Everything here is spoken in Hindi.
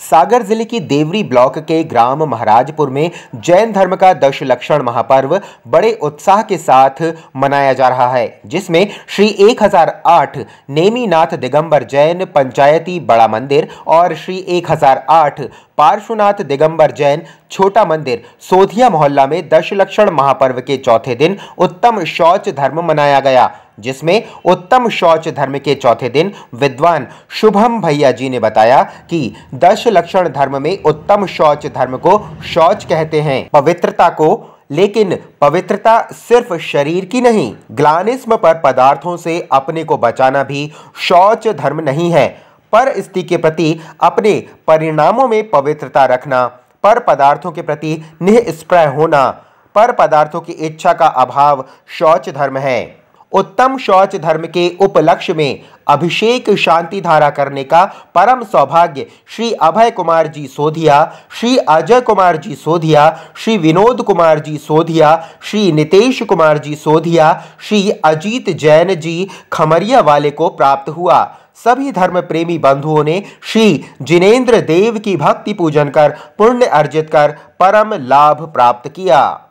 सागर जिले की देवरी ब्लॉक के ग्राम महाराजपुर में जैन धर्म का दश लक्षण महापर्व बड़े उत्साह के साथ मनाया जा रहा है जिसमें श्री 1008 नेमीनाथ दिगंबर जैन पंचायती बड़ा मंदिर और श्री 1008 पार्श्वनाथ दिगंबर जैन छोटा मंदिर सोधिया मोहल्ला में दश लक्षण महापर्व के चौथे दिन उत्तम शौच धर्म मनाया गया जिसमें उत्तम शौच धर्म के चौथे दिन विद्वान शुभम भैया जी ने बताया कि दश लक्षण धर्म में उत्तम शौच धर्म को शौच कहते हैं पवित्रता को लेकिन पवित्रता सिर्फ शरीर की नहीं ग्लानिस्म पर पदार्थों से अपने को बचाना भी शौच धर्म नहीं है पर स्त्री के प्रति अपने परिणामों में पवित्रता रखना पर पदार्थों के प्रति निःस्प्रय होना पर पदार्थों की इच्छा का अभाव शौच धर्म है उत्तम शौच धर्म के उपलक्ष्य में अभिषेक शांति धारा करने का परम सौभाग्य श्री अभय कुमार जी सोधिया श्री अजय कुमार जी सोधिया श्री विनोद कुमार जी सोधिया श्री नितेश कुमार जी सोधिया श्री अजीत जैन जी खमरिया वाले को प्राप्त हुआ सभी धर्म प्रेमी बंधुओं ने श्री जिनेन्द्र देव की भक्ति पूजन कर पुण्य अर्जित कर परम लाभ प्राप्त किया